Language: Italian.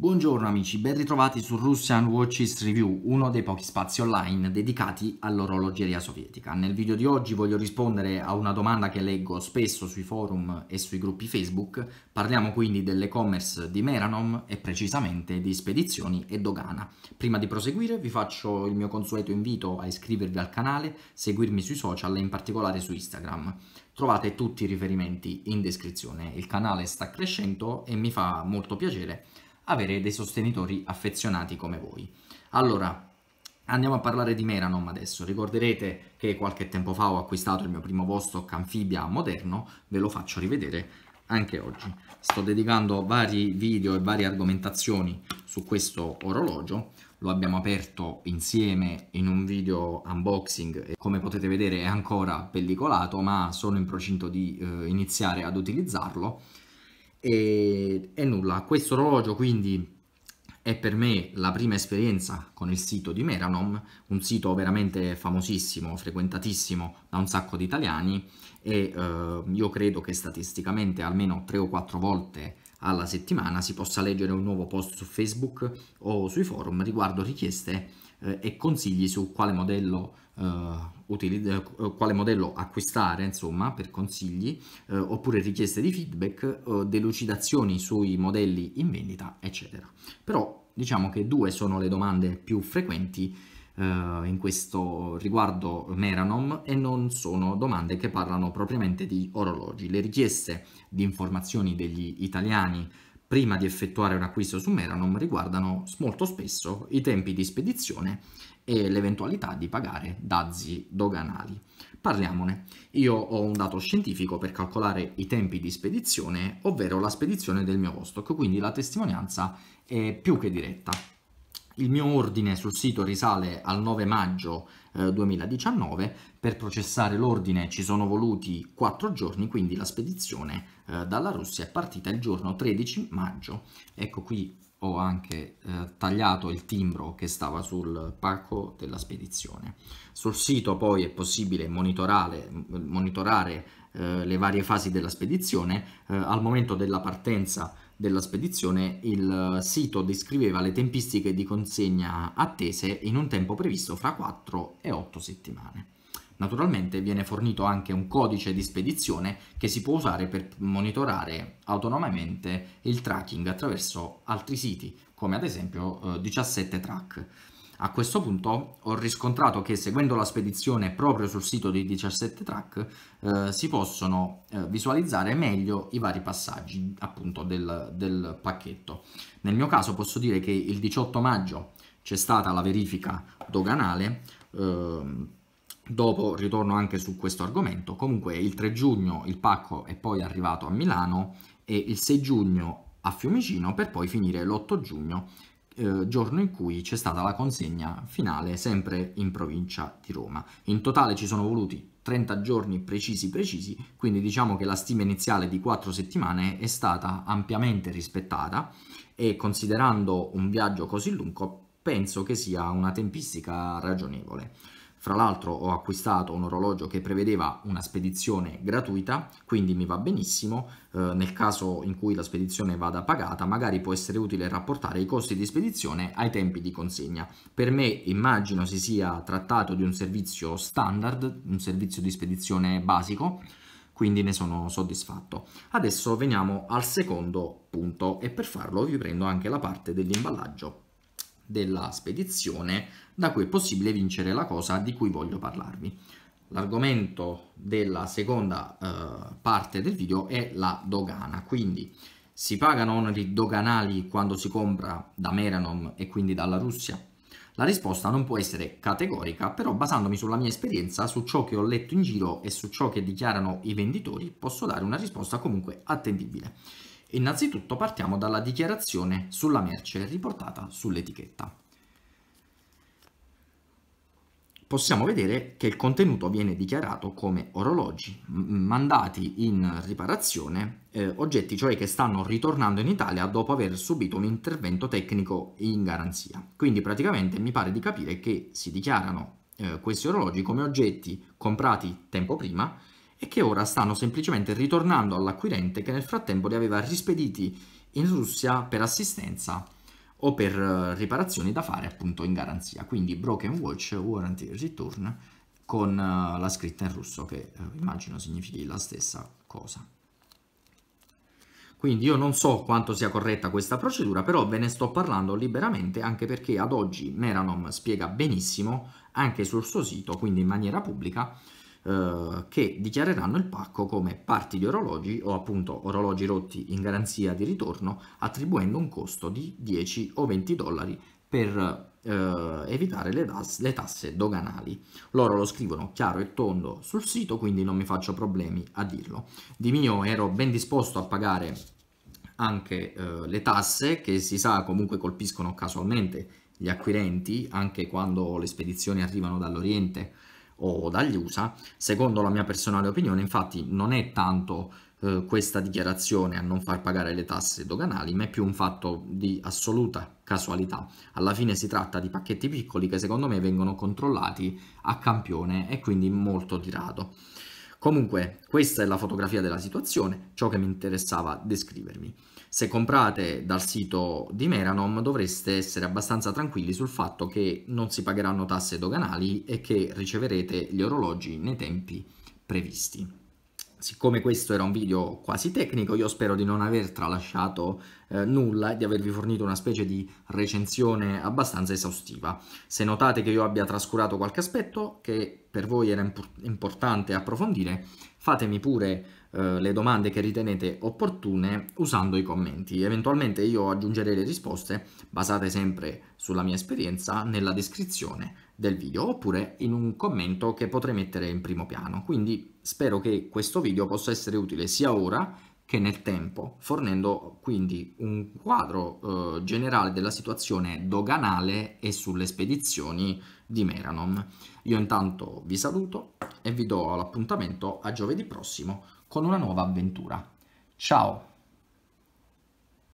Buongiorno amici, ben ritrovati su Russian Watches Review, uno dei pochi spazi online dedicati all'orologeria sovietica. Nel video di oggi voglio rispondere a una domanda che leggo spesso sui forum e sui gruppi Facebook. Parliamo quindi dell'e-commerce di Meranom e precisamente di spedizioni e dogana. Prima di proseguire vi faccio il mio consueto invito a iscrivervi al canale, seguirmi sui social e in particolare su Instagram. Trovate tutti i riferimenti in descrizione. Il canale sta crescendo e mi fa molto piacere avere dei sostenitori affezionati come voi. Allora, Andiamo a parlare di Meranom adesso. Ricorderete che qualche tempo fa ho acquistato il mio primo posto Canfibia moderno, ve lo faccio rivedere anche oggi. Sto dedicando vari video e varie argomentazioni su questo orologio. Lo abbiamo aperto insieme in un video unboxing e come potete vedere è ancora pellicolato, ma sono in procinto di eh, iniziare ad utilizzarlo e, e nulla, questo orologio quindi è per me la prima esperienza con il sito di Meranom, un sito veramente famosissimo, frequentatissimo da un sacco di italiani e eh, io credo che statisticamente almeno tre o quattro volte alla settimana si possa leggere un nuovo post su Facebook o sui forum riguardo richieste eh, e consigli su quale modello, eh, eh, eh quale modello acquistare, insomma, per consigli, eh, oppure richieste di feedback, eh, delucidazioni sui modelli in vendita, eccetera. Però diciamo che due sono le domande più frequenti eh, in questo riguardo Meranom e non sono domande che parlano propriamente di orologi. Le richieste di informazioni degli italiani prima di effettuare un acquisto su Meranom riguardano molto spesso i tempi di spedizione e l'eventualità di pagare dazi doganali. Parliamone. Io ho un dato scientifico per calcolare i tempi di spedizione, ovvero la spedizione del mio Vostok, quindi la testimonianza è più che diretta il mio ordine sul sito risale al 9 maggio eh, 2019, per processare l'ordine ci sono voluti 4 giorni, quindi la spedizione eh, dalla Russia è partita il giorno 13 maggio. Ecco qui ho anche eh, tagliato il timbro che stava sul pacco della spedizione. Sul sito poi è possibile monitorare, monitorare eh, le varie fasi della spedizione. Eh, al momento della partenza della spedizione, il sito descriveva le tempistiche di consegna attese in un tempo previsto fra 4 e 8 settimane. Naturalmente viene fornito anche un codice di spedizione che si può usare per monitorare autonomamente il tracking attraverso altri siti, come ad esempio 17 eh, track. A questo punto ho riscontrato che seguendo la spedizione proprio sul sito dei 17 track eh, si possono eh, visualizzare meglio i vari passaggi appunto del, del, pacchetto. Nel mio caso posso dire che il 18 maggio c'è stata la verifica doganale, eh, dopo ritorno anche su questo argomento, comunque il 3 giugno il pacco è poi arrivato a Milano e il 6 giugno a Fiumicino per poi finire l'8 giugno eh, giorno in cui c'è stata la consegna finale sempre in provincia di Roma. In totale ci sono voluti 30 giorni precisi precisi, quindi diciamo che la stima iniziale di 4 settimane è stata ampiamente rispettata e considerando un viaggio così lungo penso che sia una tempistica ragionevole. Fra l'altro ho acquistato un orologio che prevedeva una spedizione gratuita, quindi mi va benissimo. Eh, nel caso in cui la spedizione vada pagata, magari può essere utile rapportare i costi di spedizione ai tempi di consegna. Per me immagino si sia trattato di un servizio standard, un servizio di spedizione basico quindi ne sono soddisfatto. Adesso veniamo al secondo punto e per farlo vi prendo anche la parte dell'imballaggio della spedizione da cui è possibile vincere la cosa di cui voglio parlarvi. L'argomento della seconda eh, parte del video è la dogana, quindi si pagano oneri doganali quando si compra da Meranom e quindi dalla Russia? La risposta non può essere categorica, però basandomi sulla mia esperienza, su ciò che ho letto in giro e su ciò che dichiarano i venditori, posso dare una risposta comunque attendibile. Innanzitutto partiamo dalla dichiarazione sulla merce riportata sull'etichetta. Possiamo vedere che il contenuto viene dichiarato come orologi, mandati in riparazione, eh, oggetti cioè che stanno ritornando in Italia dopo aver subito un intervento tecnico in garanzia. Quindi praticamente mi pare di capire che si dichiarano eh, questi orologi come oggetti comprati tempo prima e che ora stanno semplicemente ritornando all'acquirente che nel frattempo li aveva rispediti in Russia per assistenza o per eh, riparazioni da fare appunto in garanzia. Quindi Broken Watch Warranty Return con eh, la scritta in russo che eh, immagino significhi la stessa cosa. Quindi io non so quanto sia corretta questa procedura, però ve ne sto parlando liberamente anche perché ad oggi Meranom spiega benissimo anche sul suo sito, quindi in maniera pubblica, eh, che dichiareranno il pacco come parti di orologi o appunto orologi rotti in garanzia di ritorno attribuendo un costo di 10 o 20 dollari per eh, evitare le, das, le tasse doganali. Loro lo scrivono chiaro e tondo sul sito, quindi non mi faccio problemi a dirlo. Di mio ero ben disposto a pagare anche eh, le tasse che si sa comunque colpiscono casualmente gli acquirenti anche quando le spedizioni arrivano dall'Oriente o dagli USA, secondo la mia personale opinione, infatti non è tanto eh, questa dichiarazione a non far pagare le tasse doganali, ma è più un fatto di assoluta casualità. Alla fine si tratta di pacchetti piccoli che secondo me vengono controllati a campione e quindi molto di rado. Comunque, questa è la fotografia della situazione, ciò che mi interessava descrivermi. Se comprate dal sito di Meranom dovreste essere abbastanza tranquilli sul fatto che non si pagheranno tasse doganali e che riceverete gli orologi nei tempi previsti. Siccome questo era un video quasi tecnico, io spero di non aver tralasciato eh, nulla e di avervi fornito una specie di recensione abbastanza esaustiva. Se notate che io abbia trascurato qualche aspetto che per voi era imp importante approfondire, fatemi pure eh, le domande che ritenete opportune usando i commenti. Eventualmente io aggiungerei le risposte, basate sempre sulla mia esperienza, nella descrizione del video oppure in un commento che potrei mettere in primo piano. Quindi spero che questo video possa essere utile sia ora che nel tempo, fornendo quindi un quadro eh, generale della situazione doganale e sulle spedizioni di Meranon. Io intanto vi saluto e vi do l'appuntamento a giovedì prossimo con una nuova avventura. Ciao!